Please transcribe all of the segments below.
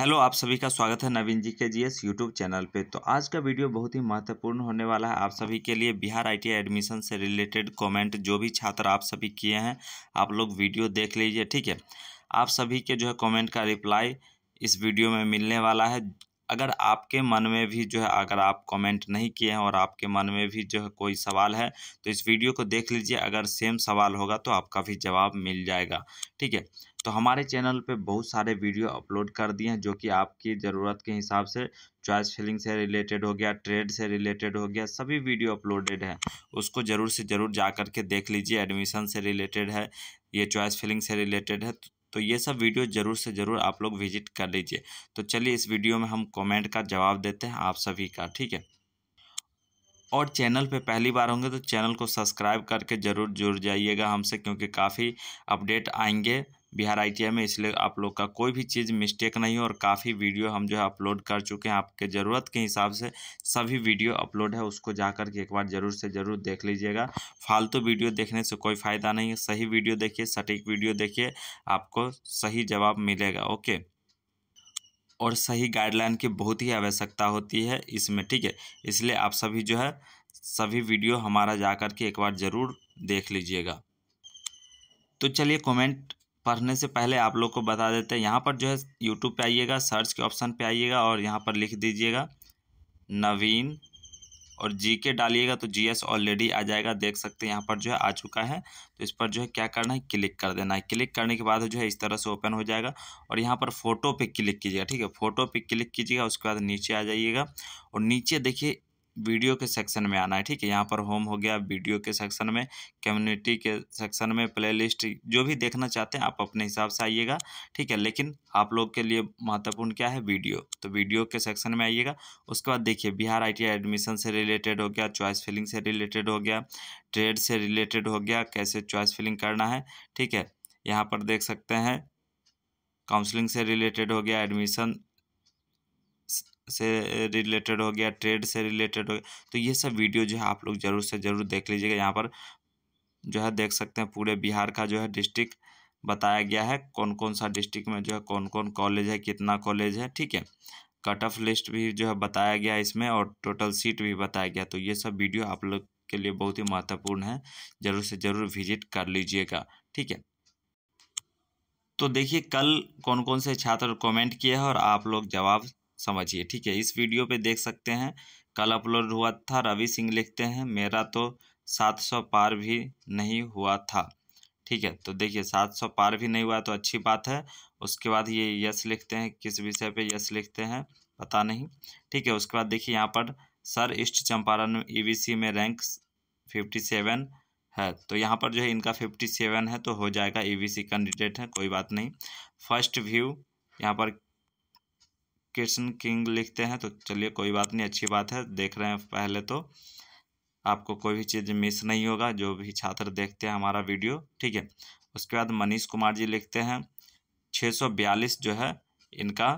hello आप सभी का स्वागत है नवीन जी के जीएस यूट्यूब चैनल पे तो आज का वीडियो बहुत ही महत्वपूर्ण होने वाला है आप सभी के लिए बिहार आईटीआई एडमिशन से रिलेटेड कमेंट जो भी छात्र आप सभी किए हैं आप लोग वीडियो देख लीजिए ठीक है आप सभी के जो है कमेंट का रिप्लाई इस वीडियो में मिलने वाला है अगर आपके मन में भी जो है अगर आप कमेंट नहीं किए हैं और आपके मन में भी जो है कोई सवाल है तो इस वीडियो को देख लीजिए अगर सेम सवाल होगा तो आपका भी जवाब मिल जाएगा ठीक है तो हमारे चैनल पे बहुत सारे वीडियो अपलोड कर दिए हैं जो कि आपकी ज़रूरत के हिसाब से चॉइस फिलिंग से रिलेटेड हो गया ट्रेड से रिलेटेड हो गया सभी वीडियो अपलोडेड हैं उसको ज़रूर से ज़रूर जा कर के देख लीजिए एडमिशन से रिलेटेड है ये चॉइस फिलिंग से रिलेटेड है तो ये सब वीडियो ज़रूर से ज़रूर आप लोग विजिट कर लीजिए तो चलिए इस वीडियो में हम कॉमेंट का जवाब देते हैं आप सभी का ठीक है और चैनल पे पहली बार होंगे तो चैनल को सब्सक्राइब करके ज़रूर जुड़ जाइएगा हमसे क्योंकि काफ़ी अपडेट आएंगे बिहार आईटीआई में इसलिए आप लोग का कोई भी चीज़ मिस्टेक नहीं हो और काफ़ी वीडियो हम जो है अपलोड कर चुके हैं आपके ज़रूरत के हिसाब से सभी वीडियो अपलोड है उसको जा कर के एक बार ज़रूर से ज़रूर देख लीजिएगा फालतू तो वीडियो देखने से कोई फ़ायदा नहीं है सही वीडियो देखिए सटीक वीडियो देखिए आपको सही जवाब मिलेगा ओके और सही गाइडलाइन की बहुत ही आवश्यकता होती है इसमें ठीक है इसलिए आप सभी जो है सभी वीडियो हमारा जा कर के एक बार ज़रूर देख लीजिएगा तो चलिए कमेंट पढ़ने से पहले आप लोग को बता देते हैं यहाँ पर जो है यूट्यूब पे आइएगा सर्च के ऑप्शन पे आइएगा और यहाँ पर लिख दीजिएगा नवीन और जी के डालिएगा तो जी एस ऑलरेडी आ जाएगा देख सकते हैं यहाँ पर जो है आ चुका है तो इस पर जो है क्या करना है क्लिक कर देना है क्लिक करने के बाद जो है इस तरह से ओपन हो जाएगा और यहाँ पर फ़ोटो पे क्लिक कीजिएगा ठीक है फ़ोटो पे क्लिक कीजिएगा उसके बाद नीचे आ जाइएगा और नीचे देखिए वीडियो के सेक्शन में आना है ठीक है यहाँ पर होम हो गया वीडियो के सेक्शन में कम्युनिटी के सेक्शन में प्लेलिस्ट जो भी देखना चाहते हैं आप अपने हिसाब से आइएगा ठीक है लेकिन आप लोग के लिए महत्वपूर्ण क्या है वीडियो तो वीडियो के सेक्शन में आइएगा उसके बाद देखिए बिहार आई एडमिशन से रिलेटेड हो गया चॉइस फिलिंग से रिलेटेड हो गया ट्रेड से रिलेटेड हो गया कैसे चॉइस फिलिंग करना है ठीक है यहाँ पर देख सकते हैं काउंसलिंग से रिलेटेड हो गया एडमिशन से रिलेटेड हो गया ट्रेड से रिलेटेड हो गया तो ये सब वीडियो जो है आप लोग ज़रूर से ज़रूर देख लीजिएगा यहाँ पर जो है देख सकते हैं पूरे बिहार का जो है डिस्ट्रिक्ट बताया गया है कौन कौन सा डिस्ट्रिक्ट में जो है कौन कौन कॉलेज है कितना कॉलेज है ठीक है कट ऑफ लिस्ट भी जो है बताया गया इसमें और टोटल सीट भी बताया गया तो ये सब वीडियो आप लोग के लिए बहुत ही महत्वपूर्ण है ज़रूर से ज़रूर विजिट कर लीजिएगा ठीक है तो देखिए कल कौन कौन से छात्र कमेंट किए हैं और आप लोग जवाब समझिए ठीक है इस वीडियो पे देख सकते हैं कल अपलोड हुआ था रवि सिंह लिखते हैं मेरा तो सात सौ पार भी नहीं हुआ था ठीक है तो देखिए सात सौ पार भी नहीं हुआ तो अच्छी बात है उसके बाद ये यस लिखते हैं किस विषय पे यस लिखते हैं पता नहीं ठीक है उसके बाद देखिए यहाँ पर sir East Champaran E e में रैंक फिफ्टी सेवन है तो यहाँ पर जो है इनका फिफ्टी सेवन है तो हो जाएगा ई e कैंडिडेट है कोई बात नहीं फर्स्ट व्यू यहाँ पर कृष्ण किंग लिखते हैं तो चलिए कोई बात नहीं अच्छी बात है देख रहे हैं पहले तो आपको कोई भी चीज़ मिस नहीं होगा जो भी छात्र देखते हैं हमारा वीडियो ठीक है उसके बाद मनीष कुमार जी लिखते हैं 642 जो है इनका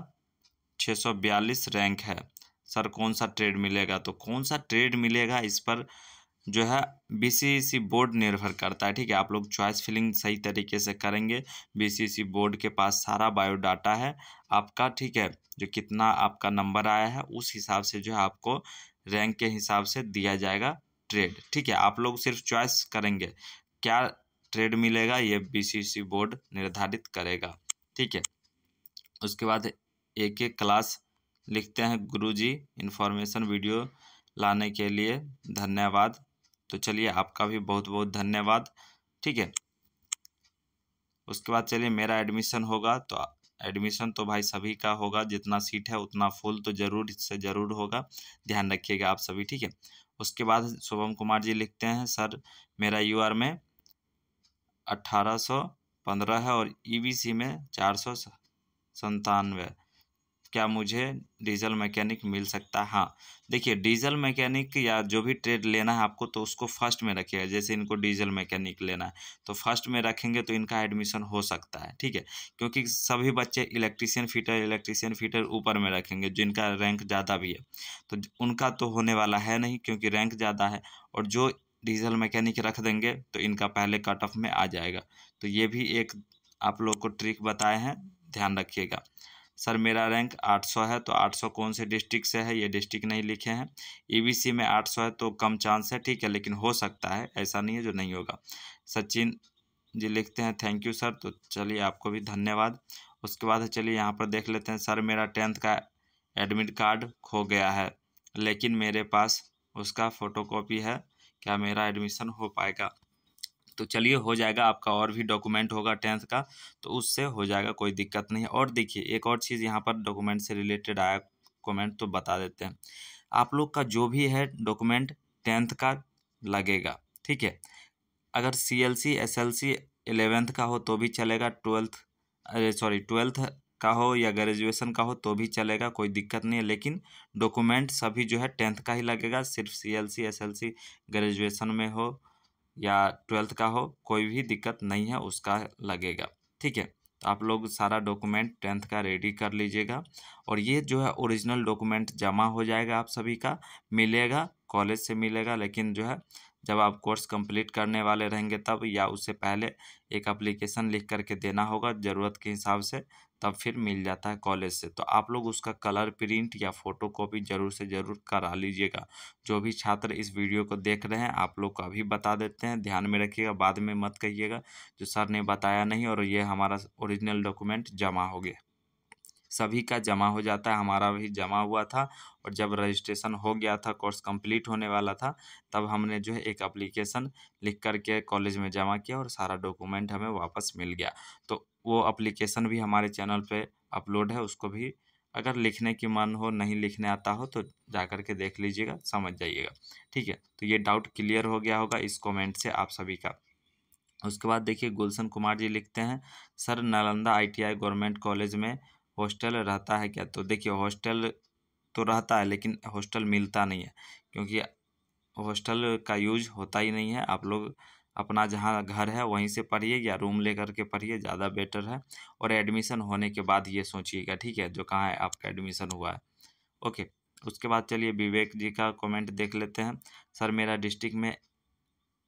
642 रैंक है सर कौन सा ट्रेड मिलेगा तो कौन सा ट्रेड मिलेगा इस पर जो है बी बोर्ड e निर्भर करता है ठीक है आप लोग चॉइस फिलिंग सही तरीके से करेंगे बी बोर्ड e के पास सारा बायोडाटा है आपका ठीक है जो कितना आपका नंबर आया है उस हिसाब से जो है आपको रैंक के हिसाब से दिया जाएगा ट्रेड ठीक है आप लोग सिर्फ चॉइस करेंगे क्या ट्रेड मिलेगा ये बी बोर्ड e निर्धारित करेगा ठीक है उसके बाद एक एक क्लास लिखते हैं गुरुजी इन्फॉर्मेशन वीडियो लाने के लिए धन्यवाद तो चलिए आपका भी बहुत बहुत धन्यवाद ठीक है उसके बाद चलिए मेरा एडमिशन होगा तो एडमिशन तो भाई सभी का होगा जितना सीट है उतना फुल तो ज़रूर इससे ज़रूर होगा ध्यान रखिएगा आप सभी ठीक है उसके बाद शुभम कुमार जी लिखते हैं सर मेरा यू में अठारह सौ पंद्रह है और ई बी सी में चार सौ संतानवे क्या मुझे डीजल मैकेनिक मिल सकता हाँ देखिए डीजल मैकेनिक या जो भी ट्रेड लेना है आपको तो उसको फर्स्ट में रखिएगा जैसे इनको डीजल मैकेनिक लेना है तो फर्स्ट में रखेंगे तो इनका एडमिशन हो सकता है ठीक है क्योंकि सभी बच्चे इलेक्ट्रीशियन फीटर इलेक्ट्रीशियन फीटर ऊपर में रखेंगे जिनका रैंक ज़्यादा भी है तो उनका तो होने वाला है नहीं क्योंकि रैंक ज़्यादा है और जो डीजल मैकेनिक रख देंगे तो इनका पहले कट ऑफ में आ जाएगा तो ये भी एक आप लोग को ट्रिक बताए हैं ध्यान रखिएगा सर मेरा रैंक 800 है तो 800 कौन से डिस्ट्रिक्ट से है ये डिस्ट्रिक्ट नहीं लिखे हैं ईबीसी e में 800 है तो कम चांस है ठीक है लेकिन हो सकता है ऐसा नहीं है जो नहीं होगा सचिन जी लिखते हैं थैंक यू सर तो चलिए आपको भी धन्यवाद उसके बाद चलिए यहाँ पर देख लेते हैं सर मेरा टेंथ का एडमिट कार्ड खो गया है लेकिन मेरे पास उसका फ़ोटोकॉपी है क्या मेरा एडमिशन हो पाएगा तो चलिए हो जाएगा आपका और भी डॉक्यूमेंट होगा टेंथ का तो उससे हो जाएगा कोई दिक्कत नहीं है और देखिए एक और चीज़ यहाँ पर डॉक्यूमेंट से रिलेटेड आया कमेंट तो बता देते हैं आप लोग का जो भी है डॉक्यूमेंट टेंथ का लगेगा ठीक है अगर C L C S L C eleventh का हो तो भी चलेगा ट्वेल्थ अरे सॉरी ट्वेल्थ का हो या ग्रेजुएशन का हो तो भी चलेगा कोई दिक्कत नहीं है लेकिन डॉक्यूमेंट सभी जो है टेंथ का ही लगेगा सिर्फ C L C S L C graduation में हो या ट्वेल्थ का हो कोई भी दिक्कत नहीं है उसका लगेगा ठीक है तो आप लोग सारा डॉक्यूमेंट टेंथ का रेडी कर लीजिएगा और ये जो है ओरिजिनल डॉक्यूमेंट जमा हो जाएगा आप सभी का मिलेगा कॉलेज से मिलेगा लेकिन जो है जब आप कोर्स कंप्लीट करने वाले रहेंगे तब या उससे पहले एक अप्लीकेशन लिख करके देना होगा ज़रूरत के हिसाब से तब फिर मिल जाता है कॉलेज से तो आप लोग उसका कलर प्रिंट या फोटो कॉपी ज़रूर से ज़रूर करा लीजिएगा जो भी छात्र इस वीडियो को देख रहे हैं आप लोग को अभी बता देते हैं ध्यान में रखिएगा बाद में मत कहिएगा जो सर ने बताया नहीं और ये हमारा ओरिजिनल डॉक्यूमेंट जमा हो गया सभी का जमा हो जाता है हमारा भी जमा हुआ था और जब रजिस्ट्रेशन हो गया था कोर्स कंप्लीट होने वाला था तब हमने जो है एक अप्लीकेशन लिख करके कॉलेज में जमा किया और सारा डॉक्यूमेंट हमें वापस मिल गया तो वो अप्लीकेशन भी हमारे चैनल पर अपलोड है उसको भी अगर लिखने की मन हो नहीं लिखने आता हो तो जा कर के देख लीजिएगा समझ जाइएगा ठीक है तो ये डाउट क्लियर हो गया होगा इस कमेंट से आप सभी का उसके बाद देखिए गुलशन कुमार जी लिखते हैं sir Nalanda ITI government college में हॉस्टल रहता है क्या तो देखिए हॉस्टल तो रहता है लेकिन हॉस्टल मिलता नहीं है क्योंकि हॉस्टल का यूज होता ही नहीं है आप लोग अपना जहाँ घर है वहीं से पढ़िए या रूम ले करके पढ़िए ज़्यादा बेटर है और एडमिशन होने के बाद ये सोचिएगा ठीक है जो कहाँ है आपका एडमिशन हुआ है ओके उसके बाद चलिए विवेक जी का कमेंट देख लेते हैं सर मेरा डिस्ट्रिक्ट में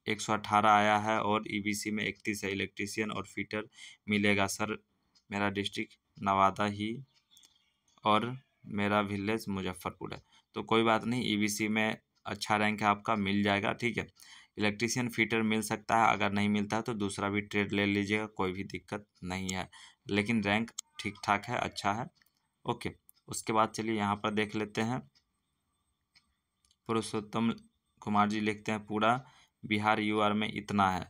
एक सौ अट्ठारह आया है और ईबीसी e में इकतीस है इलेक्ट्रीशियन और फिटर मिलेगा सर मेरा डिस्ट्रिक्ट नवादा ही और मेरा विलेज मुजफ्फरपुर है तो कोई बात नहीं ईबीसी e में अच्छा रैंक है आपका मिल जाएगा ठीक है इलेक्ट्रीशियन फीटर मिल सकता है अगर नहीं मिलता है तो दूसरा भी ट्रेड ले लीजिएगा कोई भी दिक्कत नहीं है लेकिन रैंक ठीक ठाक है अच्छा है ओके उसके बाद चलिए यहाँ पर देख लेते हैं पुरुषोत्तम कुमार जी लिखते हैं पूरा बिहार यूआर में इतना है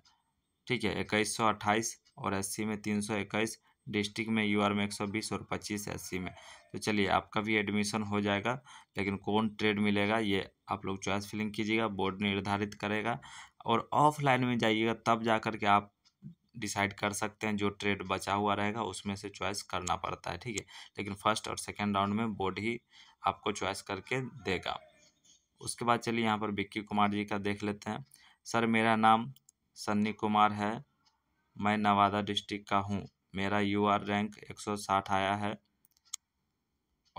ठीक है इक्कीस सौ अट्ठाईस और एससी में तीन सौ इक्कीस डिस्ट्रिक्ट में यू आर में एक सौ बीस और पच्चीस एस में तो चलिए आपका भी एडमिशन हो जाएगा लेकिन कौन ट्रेड मिलेगा ये आप लोग चॉइस फिलिंग कीजिएगा बोर्ड निर्धारित करेगा और ऑफलाइन में जाइएगा तब जा कर के आप डिसाइड कर सकते हैं जो ट्रेड बचा हुआ रहेगा उसमें से चॉइस करना पड़ता है ठीक है लेकिन फर्स्ट और सेकेंड राउंड में बोर्ड ही आपको चॉइस करके देगा उसके बाद चलिए यहाँ पर विक्की कुमार जी का देख लेते हैं सर मेरा नाम सन्नी कुमार है मैं नवादा डिस्ट्रिक्ट का हूँ मेरा यू आर रैंक एक सौ साठ आया है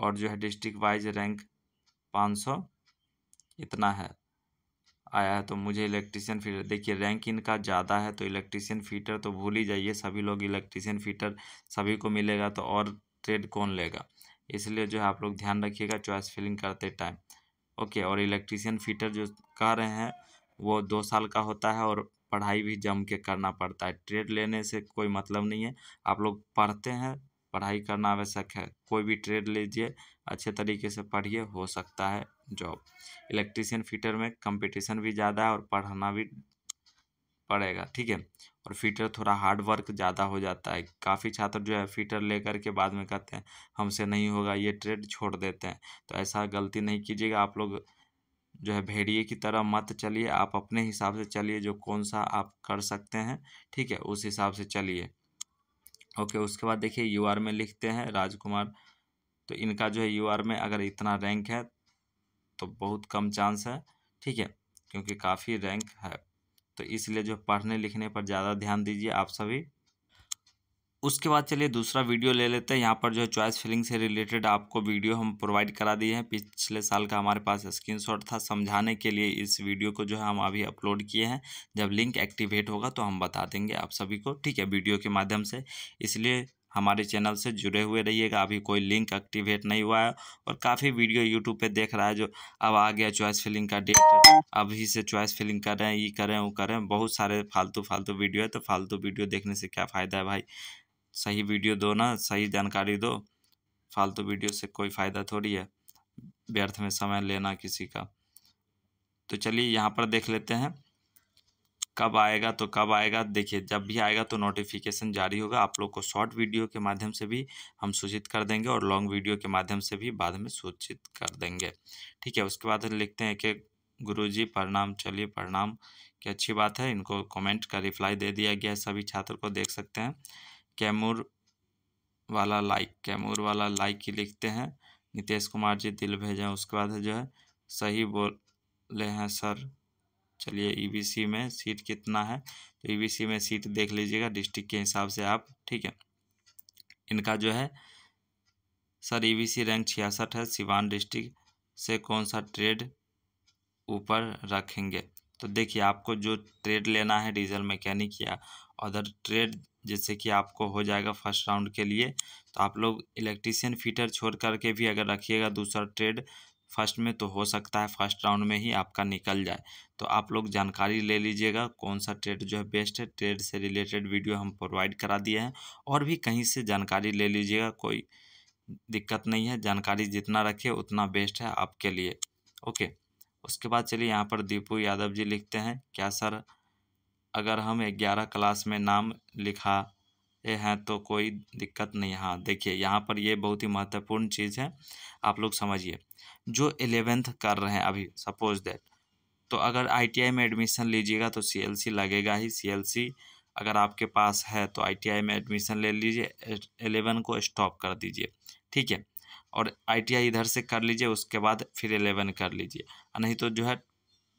और जो है डिस्ट्रिक्ट वाइज रैंक पाँच सौ इतना है आया है तो मुझे इलेक्ट्रीशियन फीटर देखिए रैंक इनका ज़्यादा है तो इलेक्ट्रीशियन फीटर तो भूल ही जाइए सभी लोग इलेक्ट्रीशियन फीटर सभी को मिलेगा तो और ट्रेड कौन लेगा इसलिए जो है आप लोग ध्यान रखिएगा चॉइस फिलिंग करते टाइम ओके और इलेक्ट्रीशियन फीटर जो कह रहे हैं वो दो साल का होता है और पढ़ाई भी जम के करना पड़ता है ट्रेड लेने से कोई मतलब नहीं है आप लोग पढ़ते हैं पढ़ाई करना आवश्यक है कोई भी ट्रेड लीजिए अच्छे तरीके से पढ़िए हो सकता है जॉब इलेक्ट्रीशियन फीटर में कंपटीशन भी ज़्यादा है और पढ़ना भी पड़ेगा ठीक है और फीटर थोड़ा हार्ड वर्क ज़्यादा हो जाता है काफ़ी छात्र जो है फीटर लेकर के बाद में कहते हैं हमसे नहीं होगा ये ट्रेड छोड़ देते हैं तो ऐसा गलती नहीं कीजिएगा आप लोग जो है भेड़िए की तरह मत चलिए आप अपने हिसाब से चलिए जो कौन सा आप कर सकते हैं ठीक है उस हिसाब से चलिए ओके उसके बाद देखिए यू आर में लिखते हैं राजकुमार तो इनका जो है यू आर में अगर इतना रैंक है तो बहुत कम चांस है ठीक है क्योंकि काफ़ी रैंक है तो इसलिए जो पढ़ने लिखने पर ज़्यादा ध्यान दीजिए आप सभी उसके बाद चलिए दूसरा वीडियो ले लेते हैं यहाँ पर जो है चॉइस फिलिंग से रिलेटेड आपको वीडियो हम प्रोवाइड करा दिए हैं पिछले साल का हमारे पास स्क्रीनशॉट था समझाने के लिए इस वीडियो को जो है हम अभी अपलोड किए हैं जब लिंक एक्टिवेट होगा तो हम बता देंगे आप सभी को ठीक है वीडियो के माध्यम से इसलिए हमारे चैनल से जुड़े हुए रहिएगा अभी कोई लिंक एक्टिवेट नहीं हुआ है और काफ़ी वीडियो यूट्यूब पे देख रहा है जो अब आ गया चॉइस फिलिंग का डेट अभी से चॉइस फिलिंग कर रहे हैं ये करें वो करें बहुत सारे फालतू फालतू वीडियो है तो फालतू वीडियो देखने से क्या फ़ायदा है भाई सही वीडियो दो ना सही जानकारी दो फालतू तो वीडियो से कोई फ़ायदा थोड़ी है व्यर्थ में समय लेना किसी का तो चलिए यहाँ पर देख लेते हैं कब आएगा तो कब आएगा देखिए जब भी आएगा तो नोटिफिकेशन जारी होगा आप लोग को शॉर्ट वीडियो के माध्यम से भी हम सूचित कर देंगे और लॉन्ग वीडियो के माध्यम से भी बाद में सूचित कर देंगे ठीक है उसके बाद लिखते हैं कि गुरु जी प्रणाम चलिए प्रणाम की अच्छी बात है इनको कमेंट का रिप्लाई दे दिया गया है सभी छात्र को देख सकते हैं कैमूर वाला लाइक कैमूर वाला लाइक ही लिखते हैं नीतीश कुमार जी दिल भेजें उसके बाद जो है सही बोले हैं सर चलिए ई e में सीट कितना है तो ईबीसी e में सीट देख लीजिएगा डिस्ट्रिक्ट के हिसाब से आप ठीक है इनका जो है सर सी e रैंक छियासठ है सिवान डिस्ट्रिक्ट से कौन सा ट्रेड ऊपर रखेंगे तो देखिए आपको जो ट्रेड लेना है डीजल मैकेनिक या अदर ट्रेड जैसे कि आपको हो जाएगा फर्स्ट राउंड के लिए तो आप लोग इलेक्ट्रीशियन फीटर छोड़ करके भी अगर रखिएगा दूसरा ट्रेड फर्स्ट में तो हो सकता है फर्स्ट राउंड में ही आपका निकल जाए तो आप लोग जानकारी ले लीजिएगा कौन सा ट्रेड जो है बेस्ट है ट्रेड से रिलेटेड वीडियो हम प्रोवाइड करा दिए हैं और भी कहीं से जानकारी ले लीजिएगा कोई दिक्कत नहीं है जानकारी जितना रखे उतना बेस्ट है आपके लिए ओके उसके बाद चलिए यहाँ पर दीपू यादव जी लिखते हैं क्या सर अगर हम ग्यारह क्लास में नाम लिखा हैं तो कोई दिक्कत नहीं हाँ देखिए यहाँ पर ये बहुत ही महत्वपूर्ण चीज़ है आप लोग समझिए जो एलेवेंथ कर रहे हैं अभी सपोज दैट तो अगर आईटीआई में एडमिशन लीजिएगा तो सीएलसी लगेगा ही सीएलसी अगर आपके पास है तो आईटीआई में एडमिशन ले लीजिए एलेवन को स्टॉप कर दीजिए ठीक है और आईटीआई इधर से कर लीजिए उसके बाद फिर एलेवन कर लीजिए नहीं तो जो है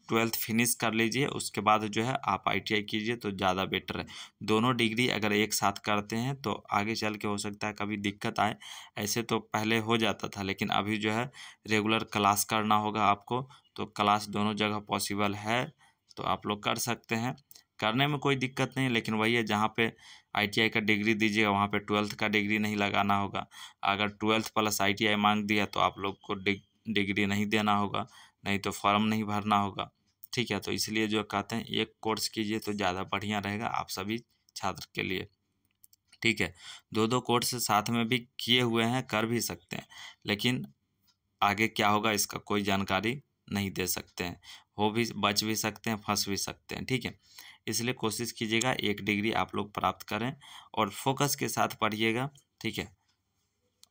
ट्वेल्थ फिनिश कर लीजिए उसके बाद जो है आप आईटीआई कीजिए तो ज़्यादा बेटर है दोनों डिग्री अगर एक साथ करते हैं तो आगे चल के हो सकता है कभी दिक्कत आए ऐसे तो पहले हो जाता था लेकिन अभी जो है रेगुलर क्लास करना होगा आपको तो क्लास दोनों जगह पॉसिबल है तो आप लोग कर सकते हैं करने में कोई दिक्कत नहीं लेकिन वही है जहाँ पे आईटीआई का डिग्री दीजिएगा वहाँ पे ट्वेल्थ का डिग्री नहीं लगाना होगा अगर ट्वेल्थ प्लस आईटीआई मांग दिया तो आप लोग को डिग्री नहीं देना होगा नहीं तो फॉर्म नहीं भरना होगा ठीक है तो इसलिए जो कहते हैं एक कोर्स कीजिए तो ज़्यादा बढ़िया रहेगा आप सभी छात्र के लिए ठीक है दो दो कोर्स साथ में भी किए हुए हैं कर भी सकते हैं लेकिन आगे क्या होगा इसका कोई जानकारी नहीं दे सकते हैं हो भी बच भी सकते हैं फंस भी सकते हैं ठीक है इसलिए कोशिश कीजिएगा एक डिग्री आप लोग प्राप्त करें और फोकस के साथ पढ़िएगा ठीक है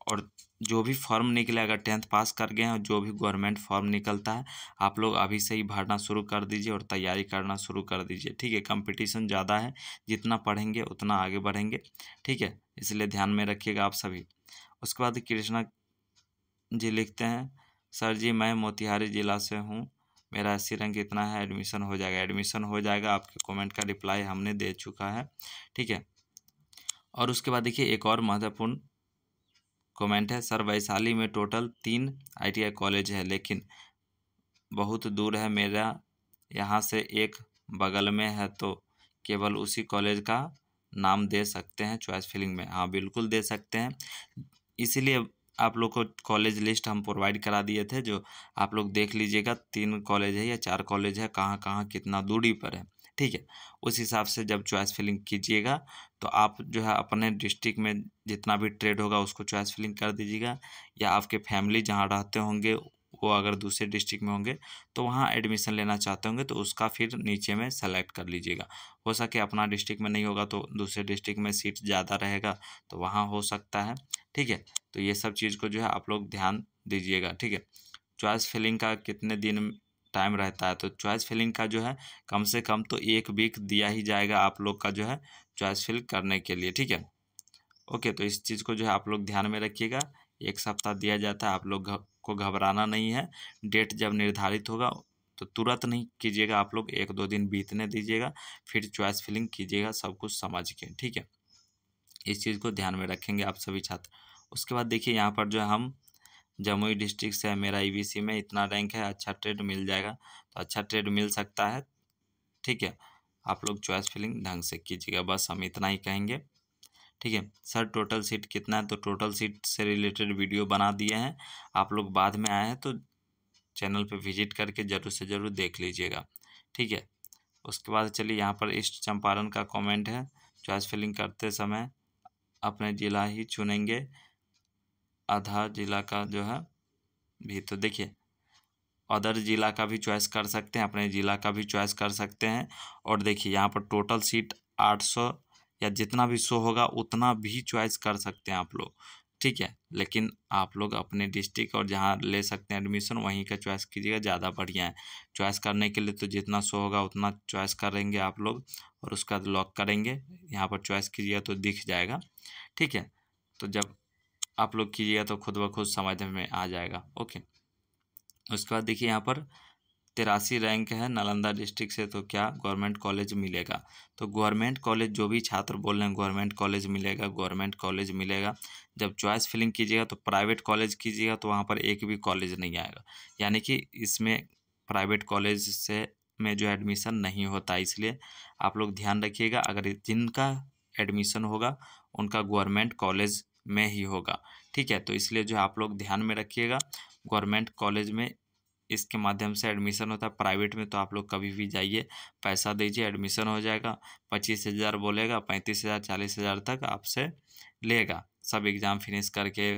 और जो भी फॉर्म निकले अगर टेंथ पास कर गए हैं जो भी गवर्नमेंट फॉर्म निकलता है आप लोग अभी से ही भरना शुरू कर दीजिए और तैयारी करना शुरू कर दीजिए ठीक है कंपटीशन ज़्यादा है जितना पढ़ेंगे उतना आगे बढ़ेंगे ठीक है इसलिए ध्यान में रखिएगा आप सभी उसके बाद कृष्णा जी लिखते हैं सर जी मैं मोतिहारी ज़िला से हूँ मेरा अस्सी रंग इतना है एडमिशन हो जाएगा एडमिशन हो जाएगा आपके कॉमेंट का रिप्लाई हमने दे चुका है ठीक है और उसके बाद देखिए एक और महत्वपूर्ण कमेंट है सर वैशाली में टोटल तीन आईटीआई कॉलेज है लेकिन बहुत दूर है मेरा यहाँ से एक बगल में है तो केवल उसी कॉलेज का नाम दे सकते हैं चॉइस फिलिंग में हाँ बिल्कुल दे सकते हैं इसीलिए आप लोग को कॉलेज लिस्ट हम प्रोवाइड करा दिए थे जो आप लोग देख लीजिएगा तीन कॉलेज है या चार कॉलेज है कहाँ कहाँ कितना दूरी पर है ठीक है उस हिसाब से जब चॉइस फिलिंग कीजिएगा तो आप जो है अपने डिस्ट्रिक्ट में जितना भी ट्रेड होगा उसको चॉइस फिलिंग कर दीजिएगा या आपके फैमिली जहाँ रहते होंगे वो अगर दूसरे डिस्ट्रिक्ट में होंगे तो वहाँ एडमिशन लेना चाहते होंगे तो उसका फिर नीचे में सेलेक्ट कर लीजिएगा हो सके अपना डिस्ट्रिक्ट में नहीं होगा तो दूसरे डिस्ट्रिक्ट में सीट ज़्यादा रहेगा तो वहाँ हो सकता है ठीक है तो ये सब चीज़ को जो है आप लोग ध्यान दीजिएगा ठीक है चॉइस फिलिंग का कितने दिन टाइम रहता है तो चॉइस फिलिंग का जो है कम से कम तो एक वीक दिया ही जाएगा आप लोग का जो है चॉइस फिल करने के लिए ठीक है ओके तो इस चीज़ को जो है आप लोग ध्यान में रखिएगा एक सप्ताह दिया जाता है आप लोग को घबराना नहीं है डेट जब निर्धारित होगा तो तुरंत नहीं कीजिएगा आप लोग एक दो दिन बीतने दीजिएगा फिर चॉइस फिलिंग कीजिएगा सब कुछ समझ के ठीक है इस चीज़ को ध्यान में रखेंगे आप सभी छात्र उसके बाद देखिए यहाँ पर जो है हम जमुई डिस्ट्रिक्ट से है मेरा ई e में इतना रैंक है अच्छा ट्रेड मिल जाएगा तो अच्छा ट्रेड मिल सकता है ठीक है आप लोग चॉइस फिलिंग ढंग से कीजिएगा बस हम इतना ही कहेंगे ठीक है सर टोटल सीट कितना है तो टोटल सीट से रिलेटेड वीडियो बना दिए हैं आप लोग बाद में आए हैं तो चैनल पर विजिट करके ज़रूर से ज़रूर देख लीजिएगा ठीक है उसके बाद चलिए यहाँ पर ईस्ट चंपारण का कॉमेंट है चॉइस फिलिंग करते समय अपने ज़िला ही चुनेंगे आधा ज़िला का जो है भी तो देखिए अदर ज़िला का भी चॉइस कर सकते हैं अपने ज़िला का भी चॉइस कर सकते हैं और देखिए यहाँ पर टोटल सीट आठ सौ या जितना भी शो होगा उतना भी चॉइस कर सकते हैं आप लोग ठीक है लेकिन आप लोग अपने डिस्ट्रिक्ट और जहाँ ले सकते हैं एडमिशन वहीं का चॉइस कीजिएगा ज़्यादा बढ़िया है चॉइस करने के लिए तो जितना शो होगा उतना चॉइस करेंगे आप लोग और उसका लॉक करेंगे यहाँ पर चॉइस कीजिएगा तो दिख जाएगा ठीक है तो जब आप लोग कीजिएगा तो खुद ब खुद समझ में आ जाएगा ओके उसके बाद देखिए यहाँ पर तिरासी रैंक है नालंदा डिस्ट्रिक्ट से तो क्या गवर्नमेंट कॉलेज मिलेगा तो गवर्नमेंट कॉलेज जो भी छात्र बोल रहे हैं गवर्नमेंट कॉलेज मिलेगा गवर्नमेंट कॉलेज मिलेगा जब चॉइस फिलिंग कीजिएगा तो प्राइवेट कॉलेज कीजिएगा तो वहाँ पर एक भी कॉलेज नहीं आएगा यानी कि इसमें प्राइवेट कॉलेज से में जो एडमिशन नहीं होता इसलिए आप लोग ध्यान रखिएगा अगर जिनका एडमिशन होगा उनका गवर्नमेंट कॉलेज में ही होगा ठीक है तो इसलिए जो है आप लोग ध्यान में रखिएगा गवर्नमेंट कॉलेज में इसके माध्यम से एडमिशन होता है प्राइवेट में तो आप लोग कभी भी जाइए पैसा दीजिए एडमिशन हो जाएगा पच्चीस हज़ार बोलेगा पैंतीस हज़ार चालीस हज़ार तक आपसे लेगा सब एग्ज़ाम फिनिश करके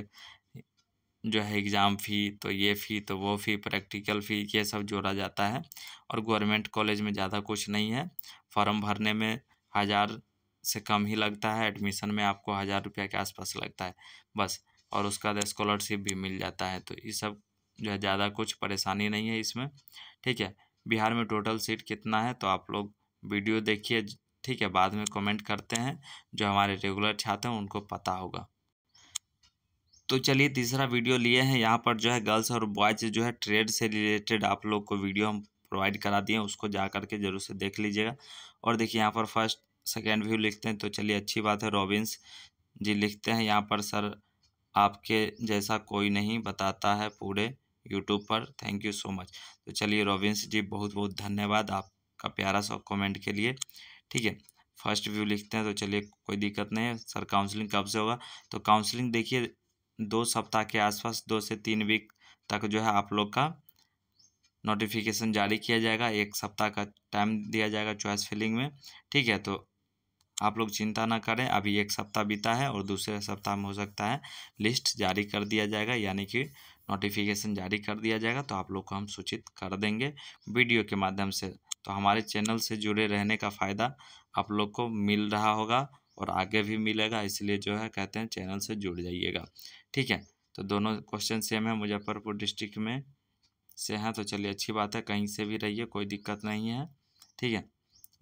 जो है एग्ज़ाम फ़ी तो ये फ़ी तो वो फ़ी प्रैक्टिकल फ़ी ये सब जोड़ा जाता है और गवर्नमेंट कॉलेज में ज़्यादा कुछ नहीं है फॉर्म भरने में हज़ार से कम ही लगता है एडमिशन में आपको हज़ार रुपया के आसपास लगता है बस और उसका स्कॉलरशिप भी मिल जाता है तो ये सब जो है ज़्यादा कुछ परेशानी नहीं है इसमें ठीक है बिहार में टोटल सीट कितना है तो आप लोग वीडियो देखिए ठीक है बाद में कमेंट करते हैं जो हमारे रेगुलर छात्र हैं उनको पता होगा तो चलिए तीसरा वीडियो लिए हैं यहाँ पर जो है गर्ल्स और बॉयज़ जो है ट्रेड से रिलेटेड आप लोग को वीडियो हम प्रोवाइड करा दिए उसको जा करके जरूर से देख लीजिएगा और देखिए यहाँ पर फर्स्ट सेकेंड व्यू लिखते हैं तो चलिए अच्छी बात है रॉबिन्स जी लिखते हैं यहाँ पर सर आपके जैसा कोई नहीं बताता है पूरे यूट्यूब पर थैंक यू सो मच तो चलिए रॉबिन्स जी बहुत बहुत धन्यवाद आपका प्यारा सा कॉमेंट के लिए ठीक है फर्स्ट व्यू लिखते हैं तो चलिए कोई दिक्कत नहीं है सर काउंसलिंग कब से होगा तो काउंसलिंग देखिए दो सप्ताह के आसपास दो से तीन वीक तक जो है आप लोग का नोटिफिकेशन जारी किया जाएगा एक सप्ताह का टाइम दिया जाएगा चॉइस फिलिंग में ठीक है तो आप लोग चिंता ना करें अभी एक सप्ताह बीता है और दूसरे सप्ताह में हो सकता है लिस्ट जारी कर दिया जाएगा यानी कि नोटिफिकेशन जारी कर दिया जाएगा तो आप लोग को हम सूचित कर देंगे वीडियो के माध्यम से तो हमारे चैनल से जुड़े रहने का फ़ायदा आप लोग को मिल रहा होगा और आगे भी मिलेगा इसलिए जो है कहते हैं चैनल से जुड़ जाइएगा ठीक है तो दोनों क्वेश्चन सेम है मुजफ्फरपुर डिस्ट्रिक्ट में से हैं तो चलिए अच्छी बात है कहीं से भी रहिए कोई दिक्कत नहीं है ठीक है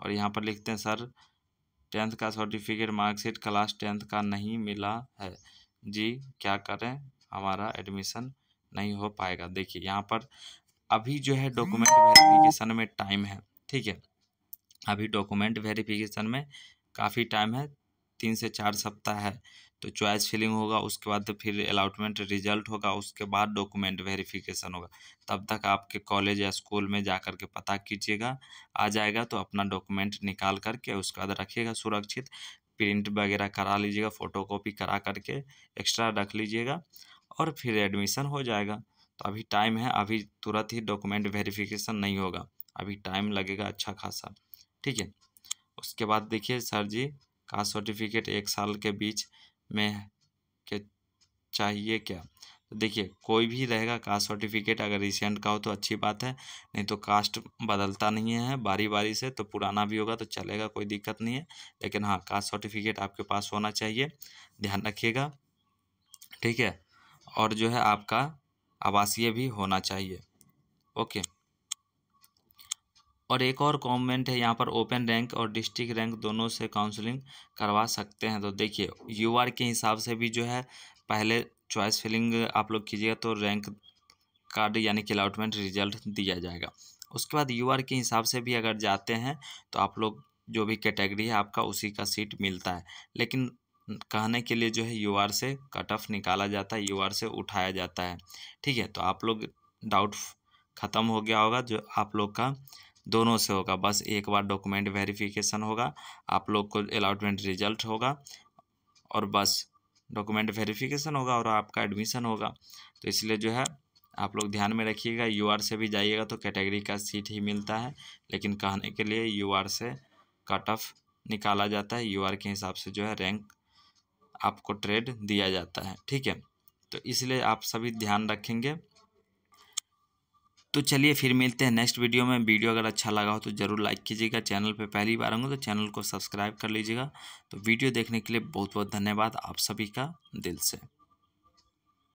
और यहाँ पर लिखते हैं सर टेंथ का सर्टिफिकेट मार्कशीट क्लास टेंथ का नहीं मिला है जी क्या करें हमारा एडमिशन नहीं हो पाएगा देखिए यहाँ पर अभी जो है डॉक्यूमेंट वेरिफिकेशन में टाइम है ठीक है अभी डॉक्यूमेंट वेरिफिकेशन में काफ़ी टाइम है तीन से चार सप्ताह है तो चॉइस फिलिंग होगा उसके बाद तो फिर अलाउटमेंट रिजल्ट होगा उसके बाद डॉक्यूमेंट वेरिफिकेशन होगा तब तक आपके कॉलेज या स्कूल में जा कर के पता कीजिएगा आ जाएगा तो अपना डॉक्यूमेंट निकाल करके उसके बाद रखिएगा सुरक्षित प्रिंट वगैरह करा लीजिएगा फ़ोटोकॉपी करा करके एक्स्ट्रा रख लीजिएगा और फिर एडमिशन हो जाएगा तो अभी टाइम है अभी तुरंत ही डॉक्यूमेंट वेरिफिकेशन नहीं होगा अभी टाइम लगेगा अच्छा खासा ठीक है उसके बाद देखिए सर जी कास्ट सर्टिफिकेट एक साल के बीच में के चाहिए क्या तो देखिए कोई भी रहेगा कास्ट सर्टिफिकेट अगर रिसेंट का हो तो अच्छी बात है नहीं तो कास्ट बदलता नहीं है बारी बारी से तो पुराना भी होगा तो चलेगा कोई दिक्कत नहीं है लेकिन हाँ कास्ट सर्टिफिकेट आपके पास होना चाहिए ध्यान रखिएगा ठीक है और जो है आपका आवासीय भी होना चाहिए ओके और एक और कमेंट है यहाँ पर ओपन रैंक और डिस्ट्रिक्ट रैंक दोनों से काउंसलिंग करवा सकते हैं तो देखिए यू के हिसाब से भी जो है पहले चॉइस फिलिंग आप लोग कीजिएगा तो रैंक कार्ड यानी कि अलाटमेंट रिजल्ट दिया जाएगा उसके बाद यू के हिसाब से भी अगर जाते हैं तो आप लोग जो भी कैटेगरी है आपका उसी का सीट मिलता है लेकिन कहने के लिए जो है यू से कट ऑफ निकाला जाता है यू से उठाया जाता है ठीक है तो आप लोग डाउट ख़त्म हो गया होगा जो आप लोग का दोनों से होगा बस एक बार डॉक्यूमेंट वेरिफिकेशन होगा आप लोग को अलाउटमेंट रिजल्ट होगा और बस डॉक्यूमेंट वेरिफिकेशन होगा और आपका एडमिशन होगा तो इसलिए जो है आप लोग ध्यान में रखिएगा यूआर से भी जाइएगा तो कैटेगरी का सीट ही मिलता है लेकिन कहने के लिए यूआर से कट ऑफ निकाला जाता है यूआर के हिसाब से जो है रैंक आपको ट्रेड दिया जाता है ठीक है तो इसलिए आप सभी ध्यान रखेंगे तो चलिए फिर मिलते हैं नेक्स्ट वीडियो में वीडियो अगर अच्छा लगा हो तो ज़रूर लाइक कीजिएगा चैनल पर पहली बार आऊँगा तो चैनल को सब्सक्राइब कर लीजिएगा तो वीडियो देखने के लिए बहुत बहुत धन्यवाद आप सभी का दिल से